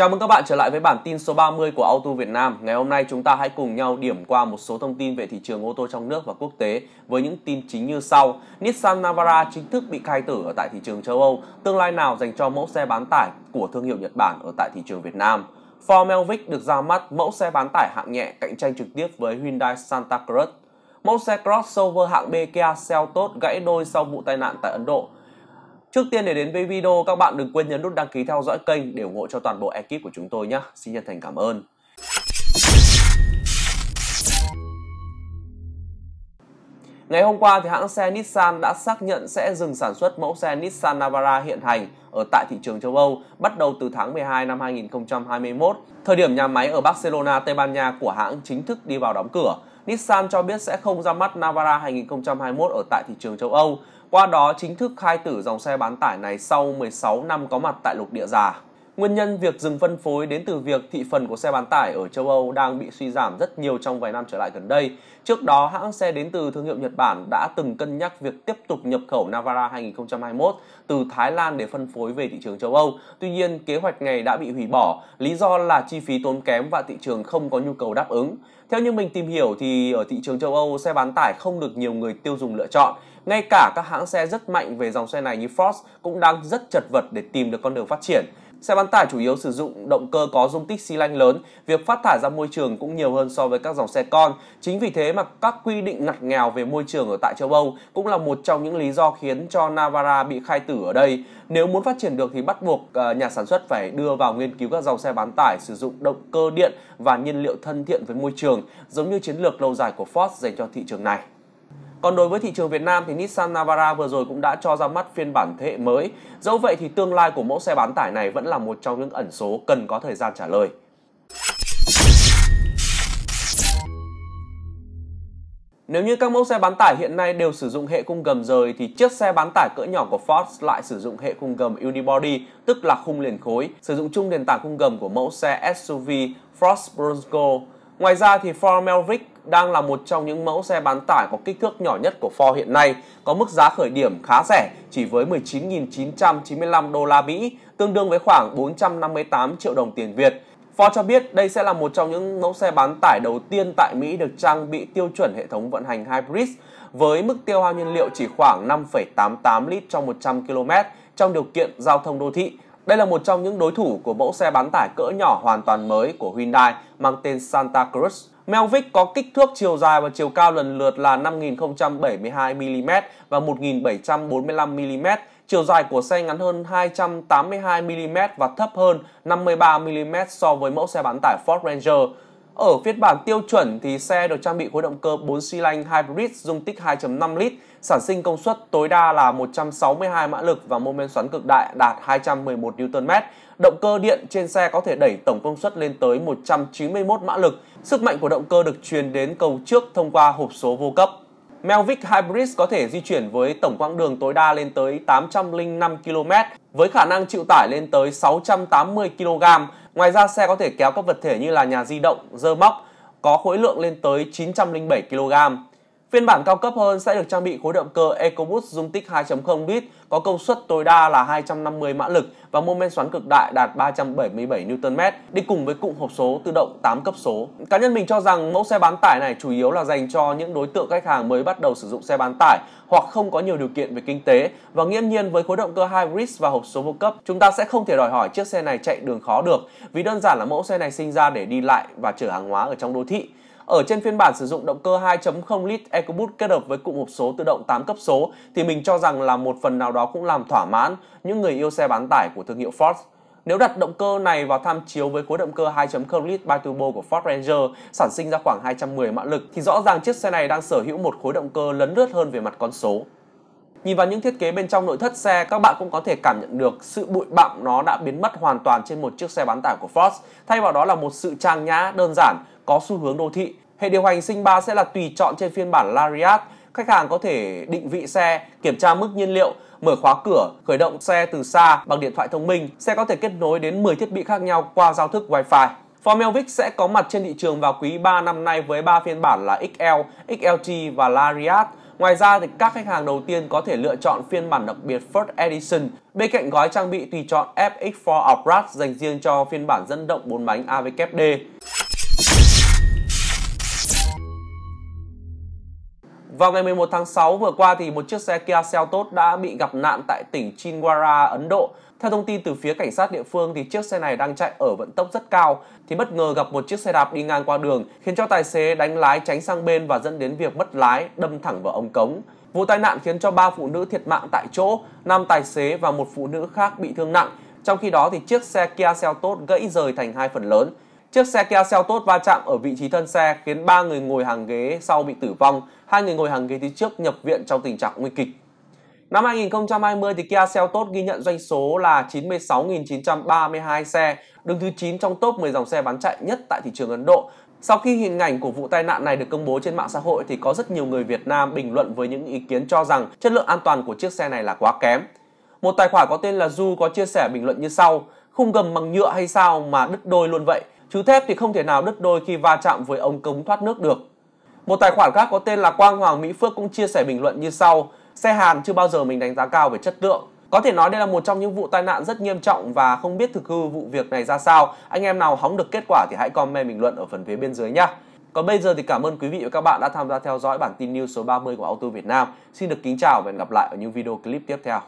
Chào mừng các bạn trở lại với bản tin số 30 của Auto Việt Nam. Ngày hôm nay chúng ta hãy cùng nhau điểm qua một số thông tin về thị trường ô tô trong nước và quốc tế với những tin chính như sau. Nissan Navara chính thức bị khai tử ở tại thị trường châu Âu, tương lai nào dành cho mẫu xe bán tải của thương hiệu Nhật Bản ở tại thị trường Việt Nam. Ford Melvic được ra mắt mẫu xe bán tải hạng nhẹ cạnh tranh trực tiếp với Hyundai Santa Cruz. Mẫu xe crossover hạng B Kia Seltos gãy đôi sau vụ tai nạn tại Ấn Độ – Trước tiên để đến với video, các bạn đừng quên nhấn nút đăng ký theo dõi kênh để ủng hộ cho toàn bộ ekip của chúng tôi nhé. Xin chân thành cảm ơn. Ngày hôm qua, thì hãng xe Nissan đã xác nhận sẽ dừng sản xuất mẫu xe Nissan Navara hiện hành ở tại thị trường châu Âu bắt đầu từ tháng 12 năm 2021, thời điểm nhà máy ở Barcelona, Tây Ban Nha của hãng chính thức đi vào đóng cửa. Nissan cho biết sẽ không ra mắt Navara 2021 ở tại thị trường châu Âu. Qua đó chính thức khai tử dòng xe bán tải này sau 16 năm có mặt tại lục địa già. Nguyên nhân việc dừng phân phối đến từ việc thị phần của xe bán tải ở châu Âu đang bị suy giảm rất nhiều trong vài năm trở lại gần đây. Trước đó, hãng xe đến từ thương hiệu Nhật Bản đã từng cân nhắc việc tiếp tục nhập khẩu Navara 2021 từ Thái Lan để phân phối về thị trường châu Âu. Tuy nhiên, kế hoạch này đã bị hủy bỏ, lý do là chi phí tốn kém và thị trường không có nhu cầu đáp ứng. Theo như mình tìm hiểu thì ở thị trường châu Âu, xe bán tải không được nhiều người tiêu dùng lựa chọn. Ngay cả các hãng xe rất mạnh về dòng xe này như Ford cũng đang rất chật vật để tìm được con đường phát triển. Xe bán tải chủ yếu sử dụng động cơ có dung tích xi lanh lớn, việc phát thải ra môi trường cũng nhiều hơn so với các dòng xe con. Chính vì thế mà các quy định ngặt nghèo về môi trường ở tại châu Âu cũng là một trong những lý do khiến cho Navara bị khai tử ở đây. Nếu muốn phát triển được thì bắt buộc ờ, nhà sản xuất phải đưa vào nghiên cứu các dòng xe bán tải sử dụng động cơ điện và nhiên liệu thân thiện với môi trường, giống như chiến lược lâu dài của Ford dành cho thị trường này. Còn đối với thị trường Việt Nam thì Nissan Navara vừa rồi cũng đã cho ra mắt phiên bản thế hệ mới. Dẫu vậy thì tương lai của mẫu xe bán tải này vẫn là một trong những ẩn số cần có thời gian trả lời. Nếu như các mẫu xe bán tải hiện nay đều sử dụng hệ khung gầm rời thì chiếc xe bán tải cỡ nhỏ của Ford lại sử dụng hệ khung gầm unibody, tức là khung liền khối, sử dụng chung nền tảng khung gầm của mẫu xe SUV Ford Bronco. Ngoài ra thì Ford Maverick đang là một trong những mẫu xe bán tải có kích thước nhỏ nhất của Ford hiện nay, có mức giá khởi điểm khá rẻ chỉ với 19.995 đô la Mỹ, tương đương với khoảng 458 triệu đồng tiền Việt. Ford cho biết đây sẽ là một trong những mẫu xe bán tải đầu tiên tại Mỹ được trang bị tiêu chuẩn hệ thống vận hành hybrid với mức tiêu hao nhiên liệu chỉ khoảng 5,88 lít trong 100 km trong điều kiện giao thông đô thị đây là một trong những đối thủ của mẫu xe bán tải cỡ nhỏ hoàn toàn mới của Hyundai mang tên Santa Cruz. Melvic có kích thước chiều dài và chiều cao lần lượt là 5072mm và 1745mm. Chiều dài của xe ngắn hơn 282mm và thấp hơn 53mm so với mẫu xe bán tải Ford Ranger. Ở phiên bản tiêu chuẩn thì xe được trang bị khối động cơ 4 xi lanh hybrid dung tích 2.5 lít, sản sinh công suất tối đa là 162 mã lực và mô men xoắn cực đại đạt 211 Nm. Động cơ điện trên xe có thể đẩy tổng công suất lên tới 191 mã lực. Sức mạnh của động cơ được truyền đến cầu trước thông qua hộp số vô cấp. Melvic Hybrid có thể di chuyển với tổng quãng đường tối đa lên tới 805 km với khả năng chịu tải lên tới 680 kg Ngoài ra xe có thể kéo các vật thể như là nhà di động, dơ móc có khối lượng lên tới 907 kg. Phiên bản cao cấp hơn sẽ được trang bị khối động cơ EcoBoost dung tích 2.0 lít có công suất tối đa là 250 mã lực và mô men xoắn cực đại đạt 377 Nm đi cùng với cụm hộp số tự động 8 cấp số. Cá nhân mình cho rằng mẫu xe bán tải này chủ yếu là dành cho những đối tượng khách hàng mới bắt đầu sử dụng xe bán tải hoặc không có nhiều điều kiện về kinh tế và nghiễm nhiên với khối động cơ hybrid và hộp số vô cấp chúng ta sẽ không thể đòi hỏi chiếc xe này chạy đường khó được vì đơn giản là mẫu xe này sinh ra để đi lại và chở hàng hóa ở trong đô thị. Ở trên phiên bản sử dụng động cơ 2.0 lít EcoBoost kết hợp với cụm hộp số tự động 8 cấp số thì mình cho rằng là một phần nào đó cũng làm thỏa mãn những người yêu xe bán tải của thương hiệu Ford. Nếu đặt động cơ này vào tham chiếu với khối động cơ 2.0 lít biturbo của Ford Ranger sản sinh ra khoảng 210 mã lực thì rõ ràng chiếc xe này đang sở hữu một khối động cơ lấn lướt hơn về mặt con số. Nhìn vào những thiết kế bên trong nội thất xe, các bạn cũng có thể cảm nhận được sự bụi bặm nó đã biến mất hoàn toàn trên một chiếc xe bán tải của Ford. Thay vào đó là một sự trang nhã, đơn giản, có xu hướng đô thị. Hệ điều hành sinh 3 sẽ là tùy chọn trên phiên bản Lariat. Khách hàng có thể định vị xe, kiểm tra mức nhiên liệu, mở khóa cửa, khởi động xe từ xa bằng điện thoại thông minh. Xe có thể kết nối đến 10 thiết bị khác nhau qua giao thức Wi-Fi. Ford sẽ có mặt trên thị trường vào quý 3 năm nay với 3 phiên bản là XL, XLT và Lariat. Ngoài ra thì các khách hàng đầu tiên có thể lựa chọn phiên bản đặc biệt First Edition bên cạnh gói trang bị tùy chọn FX4 Outrat dành riêng cho phiên bản dẫn động 4 bánh AVKD. Vào ngày 11 tháng 6 vừa qua thì một chiếc xe Kia Seltos đã bị gặp nạn tại tỉnh Chinwara, Ấn Độ. Theo thông tin từ phía cảnh sát địa phương thì chiếc xe này đang chạy ở vận tốc rất cao thì bất ngờ gặp một chiếc xe đạp đi ngang qua đường khiến cho tài xế đánh lái tránh sang bên và dẫn đến việc mất lái đâm thẳng vào ống cống. Vụ tai nạn khiến cho 3 phụ nữ thiệt mạng tại chỗ, 5 tài xế và một phụ nữ khác bị thương nặng. Trong khi đó thì chiếc xe Kia Seltos gãy rời thành hai phần lớn, Chiếc xe Kia Seltos va chạm ở vị trí thân xe khiến 3 người ngồi hàng ghế sau bị tử vong, hai người ngồi hàng ghế phía trước nhập viện trong tình trạng nguy kịch. Năm 2020 thì Kia Seltos ghi nhận doanh số là 96.932 xe, đứng thứ 9 trong top 10 dòng xe bán chạy nhất tại thị trường Ấn Độ. Sau khi hình ảnh của vụ tai nạn này được công bố trên mạng xã hội thì có rất nhiều người Việt Nam bình luận với những ý kiến cho rằng chất lượng an toàn của chiếc xe này là quá kém. Một tài khoản có tên là Du có chia sẻ bình luận như sau: "Khung gầm bằng nhựa hay sao mà đứt đôi luôn vậy? Chứ thép thì không thể nào đứt đôi khi va chạm với ống cống thoát nước được. Một tài khoản khác có tên là Quang Hoàng Mỹ Phước cũng chia sẻ bình luận như sau. Xe Hàn chưa bao giờ mình đánh giá cao về chất lượng. Có thể nói đây là một trong những vụ tai nạn rất nghiêm trọng và không biết thực hư vụ việc này ra sao. Anh em nào hóng được kết quả thì hãy comment bình luận ở phần phía bên dưới nhé. Còn bây giờ thì cảm ơn quý vị và các bạn đã tham gia theo dõi bản tin news số 30 của Auto Việt Nam. Xin được kính chào và hẹn gặp lại ở những video clip tiếp theo.